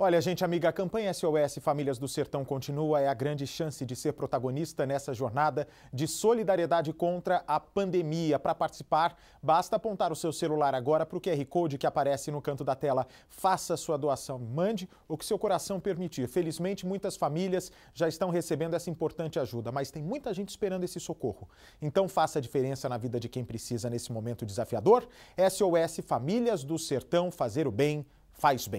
Olha, gente amiga, a campanha SOS Famílias do Sertão continua, é a grande chance de ser protagonista nessa jornada de solidariedade contra a pandemia. Para participar, basta apontar o seu celular agora para o QR Code que aparece no canto da tela. Faça sua doação, mande o que seu coração permitir. Felizmente, muitas famílias já estão recebendo essa importante ajuda, mas tem muita gente esperando esse socorro. Então faça a diferença na vida de quem precisa nesse momento desafiador. SOS Famílias do Sertão, fazer o bem faz bem.